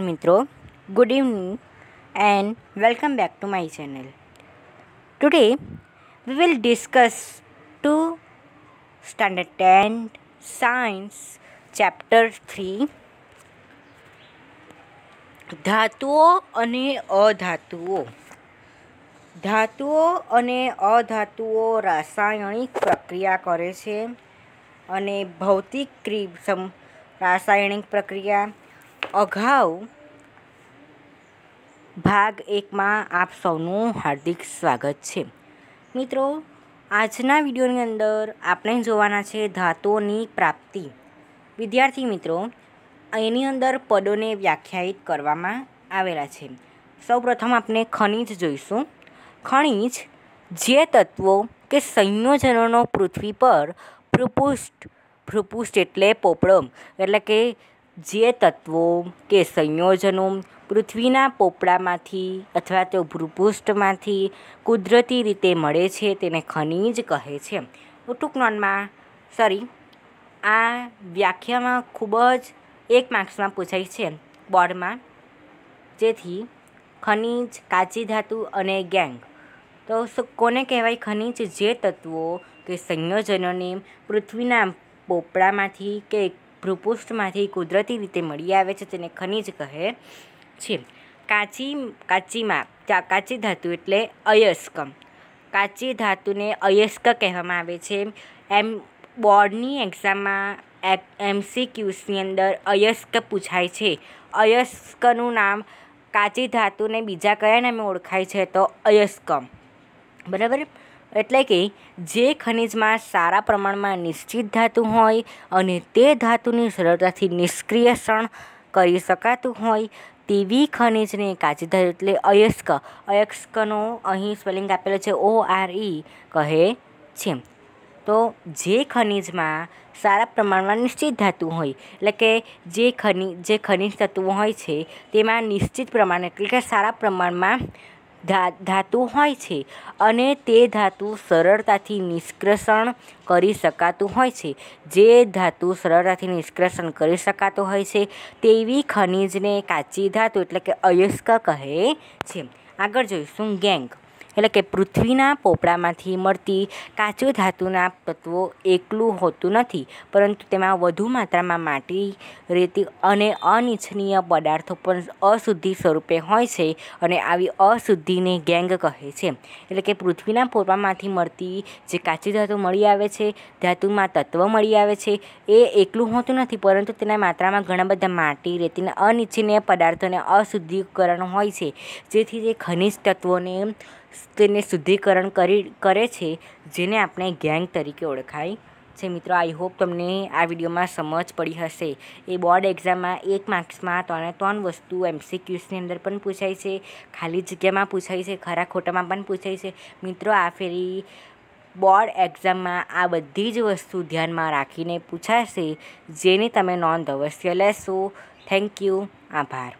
મિત્રો good evening and welcome back to my channel today we will discuss to standard 10 science chapter 3 ધાતુઓ અને અધાતુઓ ધાતુઓ અને અધાતુઓ રાસાયણિક પ્રક્રિયા કરે છે અને ભૌતિક ક્રિય રાસાયણિક પ્રક્રિયા અગાઉ ભાગ એકમાં આપ સૌનું હાર્દિક સ્વાગત છે મિત્રો આજના વિડીયોની અંદર આપણે જોવાના છે ધાતુઓની પ્રાપ્તિ વિદ્યાર્થી મિત્રો એની અંદર પદોને વ્યાખ્યાયિત કરવામાં આવેલા છે સૌપ્રથમ આપણે ખનિજ જોઈશું ખનિજ જે તત્વો કે સંયોજનોનો પૃથ્વી પર ભૃપુષ્ઠ ભૃપુષ્ઠ એટલે પોપડમ એટલે કે જે તત્વો કે સંયોજનો પૃથ્વીના પોપડામાંથી અથવા તો ભૂપૃષ્ઠમાંથી કુદરતી રીતે મળે છે તેને ખનિજ કહે છે ટૂંક નોનમાં સોરી આ વ્યાખ્યામાં ખૂબ જ એક માર્ક્સમાં પૂછાય છે બોર્ડમાં જેથી ખનિજ કાચી ધાતુ અને ગેંગ તો કોને કહેવાય ખનિજ જે તત્વો કે સંયોજનોને પૃથ્વીના પોપડામાંથી કે ભૂપૃષ્ઠમાંથી કુદરતી રીતે મળી આવે છે તેને ખનિજ કહે છે કાચી કાચીમાં કાચી ધાતુ એટલે અયસ્ક કાચી ધાતુને અયસ્ક કહેવામાં આવે છે એમ બોર્ડની એક્ઝામમાં એમસીક્યુસની અંદર અયસ્ક પૂછાય છે અયસ્કનું નામ કાચી ધાતુને બીજા કયા નામે ઓળખાય છે તો અયસ્ક બરાબર એટલે કે જે ખનિજમાં સારા પ્રમાણમાં નિશ્ચિત ધાતુ હોય અને તે ધાતુની સરળતાથી નિષ્ક્રિયસણ કરી શકાતું હોય તેવી ખનિજને કાચી ધાતુ એટલે અયસ્ક અયસ્કનો અહીં સ્પેલિંગ આપેલો છે ઓ આર ઈ કહે છે તો જે ખનિજમાં સારા પ્રમાણમાં નિશ્ચિત ધાતુ હોય એટલે કે જે ખનિજ જે ખનિજ તત્વો હોય છે તેમાં નિશ્ચિત પ્રમાણ એટલે કે સારા પ્રમાણમાં ધાતુ હોય છે અને તે ધાતુ સરળતાથી નિષ્કર્ષણ કરી શકાતું હોય છે જે ધાતુ સરળતાથી નિષ્કર્ષણ કરી શકાતું હોય છે તેવી ખનિજને કાચી ધાતુ એટલે કે અયસ્ક કહે છે આગળ જોઈશું ગેંગ એટલે કે પૃથ્વીના પોપડામાંથી મળતી કાચું ધાતુના તત્વો એકલું હોતું નથી પરંતુ તેમાં વધુ માત્રામાં માટી રેતી અને અનિચ્છનીય પદાર્થો પણ અશુદ્ધિ સ્વરૂપે હોય છે અને આવી અશુદ્ધિને ગેંગ કહે છે એટલે કે પૃથ્વીના પોપડામાંથી મળતી જે કાચી ધાતુ મળી આવે છે ધાતુમાં તત્વ મળી આવે છે એ એકલું હોતું નથી પરંતુ તેના માત્રામાં ઘણા બધા માટી રેતીના અનિચ્છનીય પદાર્થોને અશુદ્ધિકરણ હોય છે જેથી જે ખનિજ તત્વોને તેને શુદ્ધિકરણ કરી કરે છે જેને આપણે ગેંગ તરીકે ઓળખાય છે મિત્રો આઈ હોપ તમને આ વિડીયોમાં સમજ પડી હશે એ બોર્ડ એક્ઝામમાં એક માર્ક્સમાં ત્રણે ત્રણ વસ્તુ એમસીક્યુસની અંદર પણ પૂછાય છે ખાલી જગ્યામાં પૂછાય છે ખરા ખોટામાં પણ પૂછાય છે મિત્રો આ ફેરી બોર્ડ એક્ઝામમાં આ બધી જ વસ્તુ ધ્યાનમાં રાખીને પૂછાશે જેની તમે નોંધ અવશ્ય લેશો થેન્ક યુ આભાર